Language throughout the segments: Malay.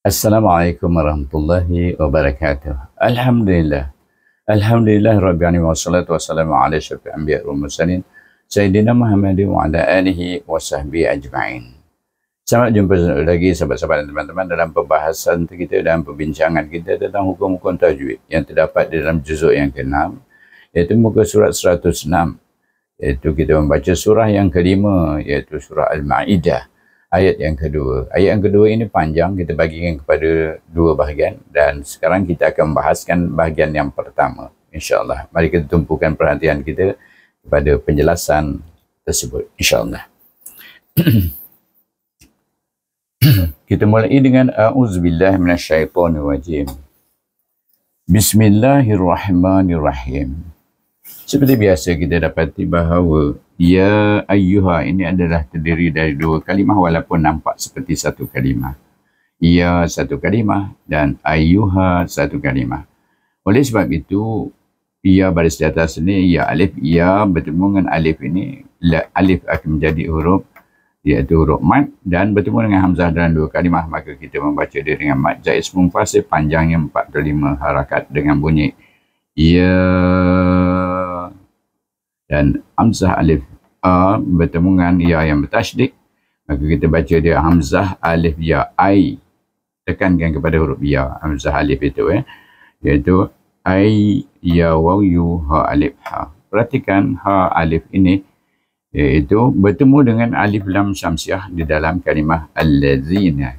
Assalamualaikum warahmatullahi wabarakatuh. Alhamdulillah. Alhamdulillah Rabbil alamin wa wassalamu ala asyrafil anbiya wal mursalin sayyidina Muhammad wa ala alihi washabbi ajmain. Selamat jumpa lagi sahabat-sahabat dan teman-teman dalam pembahasan kita dan perbincangan kita tentang hukum-hukum tajwid yang terdapat di dalam juzuk yang ke-6 iaitu muka surat 106 iaitu kita membaca surah yang kelima iaitu surah Al-Maidah ayat yang kedua. Ayat yang kedua ini panjang, kita bagikan kepada dua bahagian dan sekarang kita akan membahaskan bahagian yang pertama. InsyaAllah. Mari kita tumpukan perhatian kita kepada penjelasan tersebut. InsyaAllah. kita mulai dengan A'udzubillah minasyaitanirrajim. Bismillahirrahmanirrahim. Bismillahirrahmanirrahim. Seperti biasa kita dapati bahawa Ya Ayuha ini adalah terdiri dari dua kalimah walaupun nampak seperti satu kalimah. Ya satu kalimah dan Ayuha satu kalimah. Oleh sebab itu, Ya baris di atas ini, Ya Alif, Ya bertemu dengan Alif ini, la, Alif akan menjadi huruf iaitu huruf mat dan bertemu dengan Hamzah dalam dua kalimah maka kita membaca dia dengan mat jais mumfasir panjangnya 45 harakat dengan bunyi Ya dan Hamzah Alif A bertemu dengan Ya yang bertajdik maka kita baca dia Hamzah Alif Ya Ai tekankan kepada huruf Ya Hamzah Alif itu eh iaitu Ai Ya Waw Yu Ha Alif Ha perhatikan Ha Alif ini iaitu bertemu dengan Alif Lam Syamsiah di dalam kalimah Al-Lazina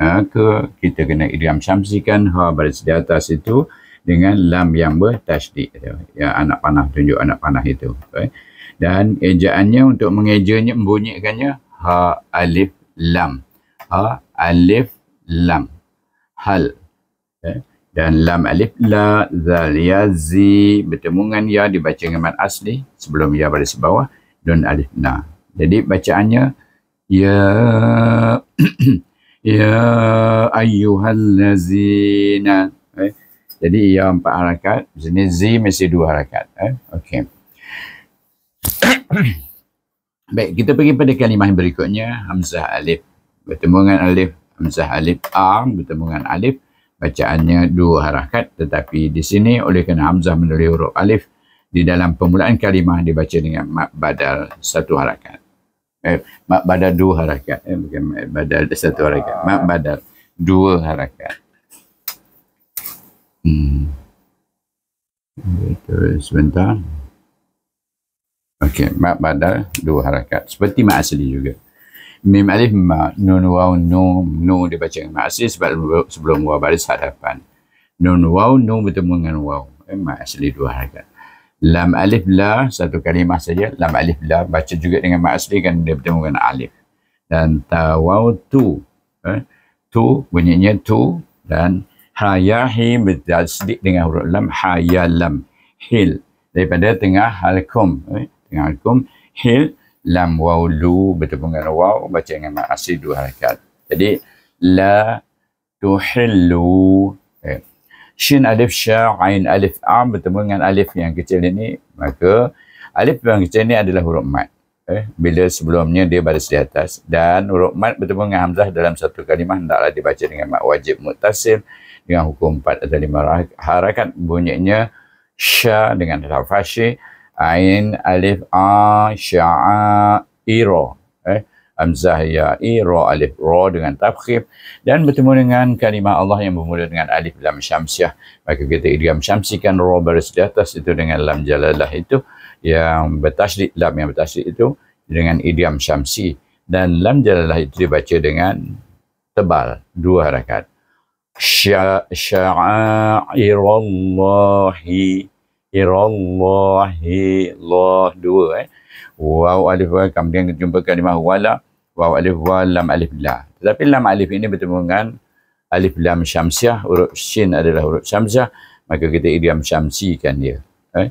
ha, ke kita kena idiam syamsikan Ha baris di atas itu dengan lam yang bertasdik. Ya, anak panah, tunjuk anak panah itu. Right? Dan ejaannya untuk mengejanya, membunyikannya ha alif lam. Ha alif lam. Hal. Okay? Dan lam alif la zal ya zi. Bertemungan ya dibaca dengan mat asli. Sebelum ya baris bawah. Dan alif na. Jadi bacaannya ya ya ayyuhallazina. Jadi ia empat harakat. Di sini Z mesti dua harakat. Eh? Okey. Baik, kita pergi pada kalimah berikutnya. Hamzah Alif. Bertemu dengan Alif. Hamzah Alif A. Bertemu dengan Alif. Bacaannya dua harakat. Tetapi di sini oleh kerana Hamzah menulis huruf Alif. Di dalam permulaan kalimah dibaca dengan Mat Badal satu harakat. Eh, Mat Badal dua harakat. Eh, bukan Mat Badal satu harakat. Mak Badal dua harakat. Hmm. Itu sebentar. Okey, mak badal dua harakat. Seperti mak asli juga. Mim alif ma nun waw nun nun dibaca dengan mak asli sebab sebelum waw baris hadapan. Nun waw nun bertemu dengan waw. Eh, mak asli dua harakat. Lam alif la satu kalimah saja. Lam alif la baca juga dengan mak asli kan dia bertemu dengan alif. Dan ta waw tu. Eh, tu bunyinya tu dan hayahi bertasdik dengan huruf lam hayalam hil daripada tengah halkum eh, tengah halkum hil lam waulu bertemu dengan waw baca dengan ma'asi dua harakat jadi la tuhillu eh. shin alif sya ain alif am bertemu dengan alif yang kecil ini maka alif yang kecil ini adalah huruf mat eh. bila sebelumnya dia baris di atas dan huruf mat bertemu dengan hamzah dalam satu kalimah tidaklah dibaca dengan mat wajib mutasil dengan hukum 4 atau 5 harakat bunyinya sya dengan tafasyi ain alif a sya'a iro eh amzah ya iro alif ro dengan tafkhif dan bertemu dengan kalimah Allah yang bermula dengan alif lam syamsiah maka kita idgham syamsikan ro baris di atas itu dengan lam jalalah itu yang bertasydid lam yang bertasydid itu dengan idgham syamsi dan lam jalalah itu dibaca dengan tebal dua harakat syair Allah Allah Allah dua eh waw alif wa kemudian jumpa kalimah wala waw alif wa lam alif la tetapi lam alif ini bertemu dengan alif lam syamsiah huruf shin adalah huruf syamsiah maka kita idiam syamsikan dia eh?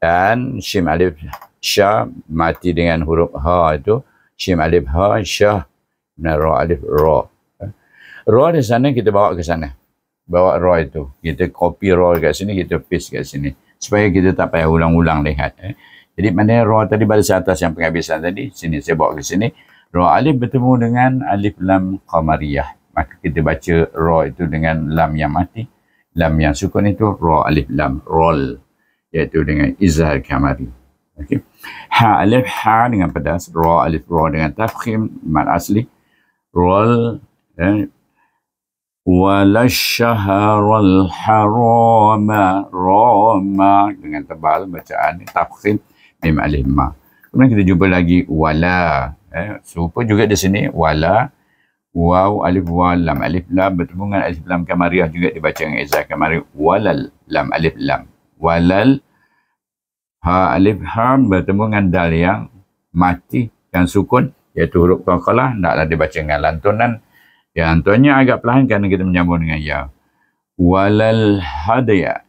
dan shim alif syah mati dengan huruf ha itu shim alif ha syah dan alif ra raw di sana kita bawa ke sana. Bawa raw itu. Kita copy raw kat sini, kita paste kat sini. Supaya kita tak payah ulang-ulang lihat. Eh. Jadi mana raw tadi baris atas yang penghabisan tadi. Sini saya bawa ke sini. Raw alif bertemu dengan alif lam qamariyah. Maka kita baca raw itu dengan lam yang mati. Lam yang sukun itu raw alif lam. Rol. Iaitu dengan izhar kamari. Okay. Ha alif ha dengan pedas. Raw alif raw dengan tafkhim. Mat asli. Rol. Eh, walasyaharul harama roma dengan tebal bacaan tafkhim mim alif ma kemudian kita jumpa lagi wala eh serupa juga di sini wala waw alif wal lam alif lam bertemu dengan alif lam kamariah juga dibaca dengan izah kamari walal lam alif lam walal ha alif ham bertemu dengan dal yang mati dan sukun iaitu huruf qalqalah hendaklah dibaca dengan lantunan Ya, tuannya agak pelan kerana kita menyambung dengan ya. Walal hadaya.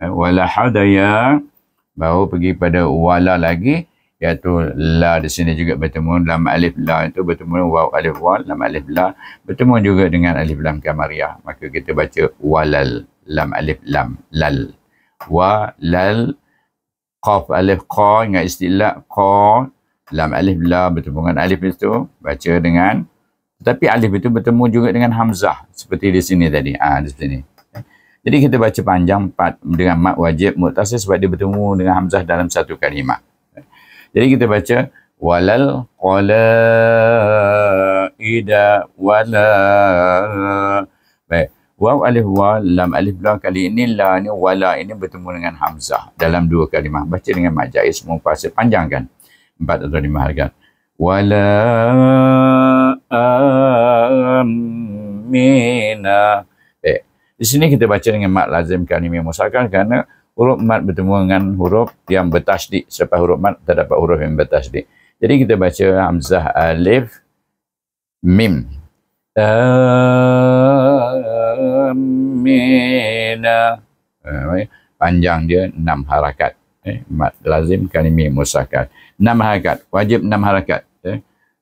Eh, walal hadaya. Baru pergi pada wala lagi. Iaitu la di sini juga bertemu. Lam alif la itu bertemu dengan waw alif wal. Lam alif la. Bertemu juga dengan alif lam kamariah. Maka kita baca walal. Lam alif lam. Lal. Wa lal. Qaf alif qa. Ingat istilah qa. Lam alif la bertemu dengan alif itu. Baca dengan tetapi alif itu bertemu juga dengan hamzah seperti di sini tadi. Ah di sini. Jadi kita baca panjang empat dengan mad wajib mutasil sebab dia bertemu dengan hamzah dalam satu kalimah. Jadi kita baca walal qala ida wala baik waw alif wa lam alif la kali ini la ni wala ini bertemu dengan hamzah dalam dua kalimah baca dengan mad jaiz mufasil panjangkan empat atau lima harga wala Amin. Eh, di sini kita baca dengan mat lazim kalimah musakkan kerana huruf mat bertemu dengan huruf yang bertasdik. Selepas huruf mat terdapat huruf yang bertasdik. Jadi kita baca hamzah alif mim. Amin. Eh, Panjang dia enam harakat. Eh, mat lazim kalimah musakkan. Enam harakat. Wajib enam harakat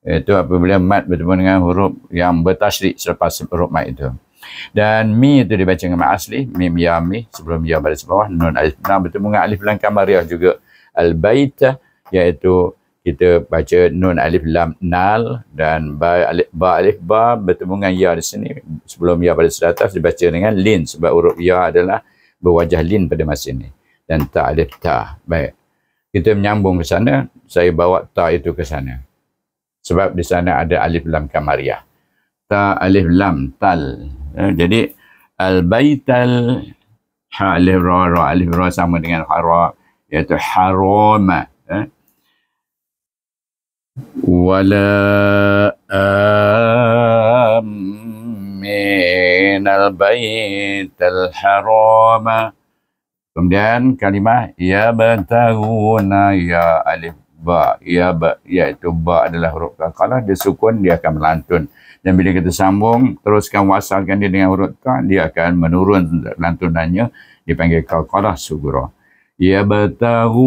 iaitu apabila mat bertemu dengan huruf yang bertasrik selepas huruf mat itu. Dan mi itu dibaca dengan mat asli, mim ya mi sebelum ya pada bawah, nun alif lam bertemu dengan alif lam kamariah juga al bait iaitu kita baca nun alif lam nal dan ba alif ba, alif, ba bertemu dengan ya di sini sebelum ya pada atas dibaca dengan lin sebab huruf ya adalah berwajah lin pada masa ini dan ta alif ta baik kita menyambung ke sana saya bawa ta itu ke sana sebab di sana ada alif lam kamariah. Ta alif lam tal. Ya, jadi al baital ha alif ra ra alif ra sama dengan hara iaitu harama. Ya. Wala amin al baital harama. Kemudian kalimah ya bantaguna ya alif ba ya ba iaitu ba adalah huruf kalkalah dia sukun dia akan melantun dan bila kita sambung teruskan wasalkan dia dengan huruf ka dia akan menurun lantunannya dipanggil kalkalah sugura ya batahu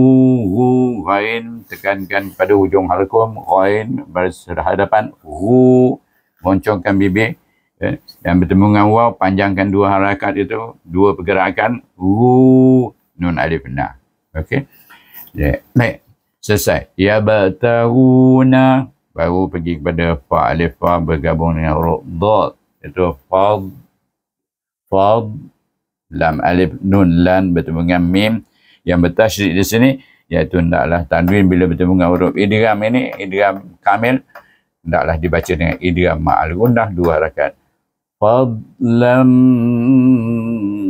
hu ghain tekankan pada hujung halqum ghain berhadapan hu moncongkan bibir ya. dan bertemu dengan waw panjangkan dua harakat itu dua pergerakan hu nun alif na okey ya. baik Selesai. Ya batahuna. Baru pergi kepada fa alif fa bergabung dengan huruf dot. Itu fad. fa Lam alif nun lan bertemu dengan mim. Yang bertasyrik di sini. Iaitu tidaklah tanwin bila bertemu dengan huruf idram ini. Idram kamil. Tidaklah dibaca dengan idram ma'al gunnah. Dua rakaat. Fad lam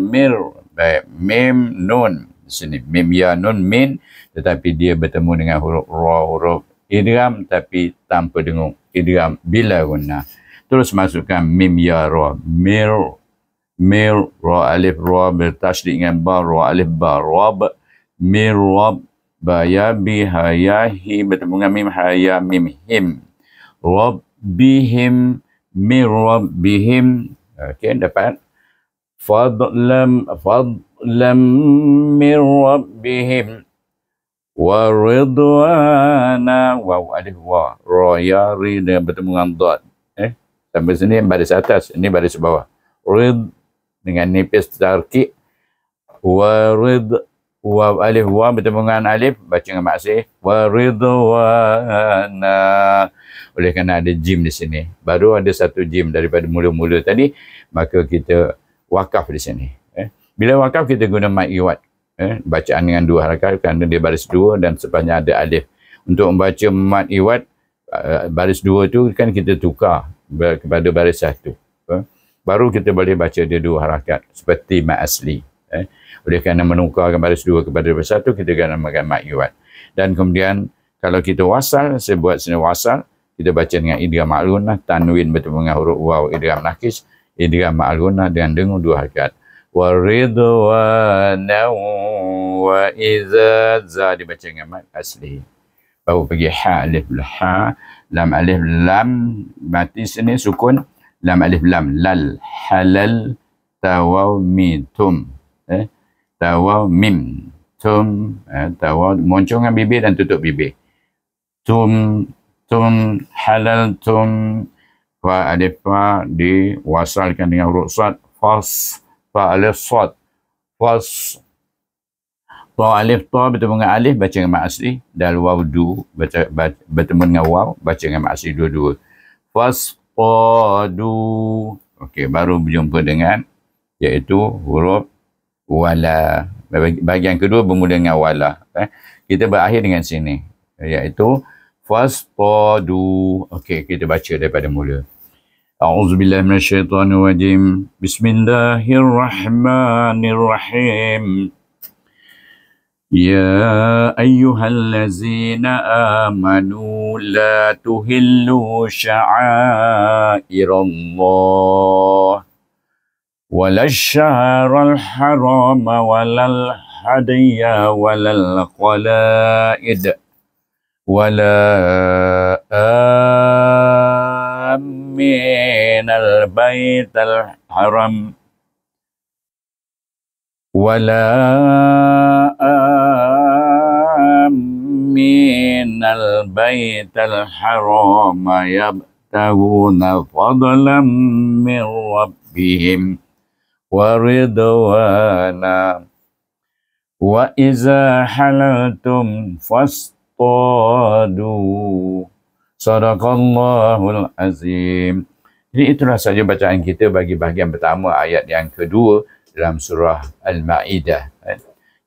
mir. Baik. Mim nun sini. Mim ya nun min tetapi dia bertemu dengan huruf ra huruf idgham tapi tanpa dengung. Idgham bila guna. Terus masukkan mim ya ra mil mil ra alif ra bil tasydid dengan ba ra alif ba ra ba mil ra ba ya bi hayahi bertemu dengan mim haya mim him rob bihim mir rob bihim okey dapat fadlam fad فضلا من ربهم ورضوانا واو الف وا رويا رين bertemu dengan dot eh sampai sini baris atas ini baris bawah rid dengan nipis tarkik warid wa alif wa bertemu dengan alif baca dengan maksih waridwana oleh kerana ada jim di sini baru ada satu jim daripada mula-mula tadi maka kita wakaf di sini bila wakaf kita guna mat iwat. Eh, bacaan dengan dua harakat kerana dia baris dua dan sepanjang ada alif. Untuk membaca mat iwat, uh, baris dua tu kan kita tukar kepada baris satu. Eh, baru kita boleh baca dia dua harakat seperti mat asli. Eh. Oleh kerana menukarkan baris dua kepada baris satu, kita guna namakan mat iwat. Dan kemudian kalau kita wasal, saya buat sini wasal, kita baca dengan idgham ma'lunah, tanwin bertemu dengan huruf waw, idgham nakis, idgham ma'lunah dengan dengung dua harakat. ورضوانا وإذا زاد بتشنج ما أصلي أو بيجي حا ألف لحا لام ألف لام ما تيسني سكون لام ألف لام لال حلال تواو ميتم eh? تواو ميم تم eh? تواو منشونا بيبي dan tutup bibir tum tum halal tum fa alifa diwasalkan dengan huruf sad fas Fa alif sad. Was Ba alif ta bertemu dengan alif baca dengan mad asli dan waw du baca bertemu dengan waw baca dengan mad asli dua-dua. Was qadu. Okey baru berjumpa dengan iaitu huruf wala. Bahagian kedua bermula dengan wala. Eh. Kita berakhir dengan sini iaitu Fastadu. Okey, kita baca daripada mula. أعوذ بالله من الشيطان الرجيم بسم الله الرحمن الرحيم يا أيها الذين آمنوا لا تهلوا شعائر الله ولا الشهر الحرام ولا الحدي ولا القلائد ولا آه من البيت الحرم ولا من البيت الحرام يبتغون فضلا من ربهم ورضوانا وإذا حللتم فاصطادوا Sadaqallahul Azim. Jadi itulah sahaja bacaan kita bagi bahagian pertama ayat yang kedua dalam surah Al-Ma'idah.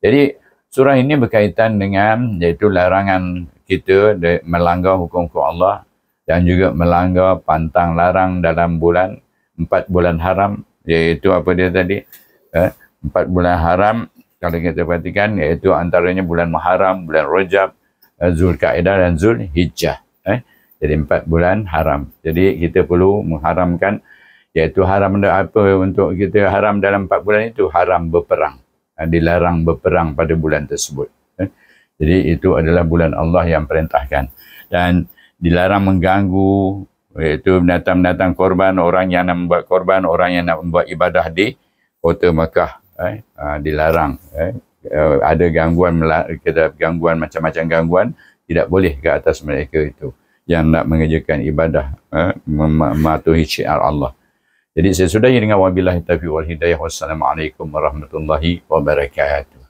Jadi surah ini berkaitan dengan iaitu larangan kita melanggar hukum-hukum Allah dan juga melanggar pantang larang dalam bulan empat bulan haram iaitu apa dia tadi eh, empat bulan haram kalau kita perhatikan iaitu antaranya bulan Muharram, bulan Rajab, eh, Zulkaidah dan Zulhijjah. Eh. Jadi empat bulan haram. Jadi kita perlu mengharamkan iaitu haram apa untuk kita haram dalam empat bulan itu haram berperang. Ha, dilarang berperang pada bulan tersebut. Ha, jadi itu adalah bulan Allah yang perintahkan. Dan dilarang mengganggu iaitu menatang-menatang korban orang yang nak membuat korban, orang yang nak membuat ibadah di kota Mekah. Eh, dilarang. Eh, ada gangguan, kita gangguan macam-macam gangguan tidak boleh ke atas mereka itu yang nak mengerjakan ibadah eh, mematuhi syiar Allah. Jadi saya sudah dengan wabillahi taufiq wal hidayah wassalamualaikum warahmatullahi wabarakatuh.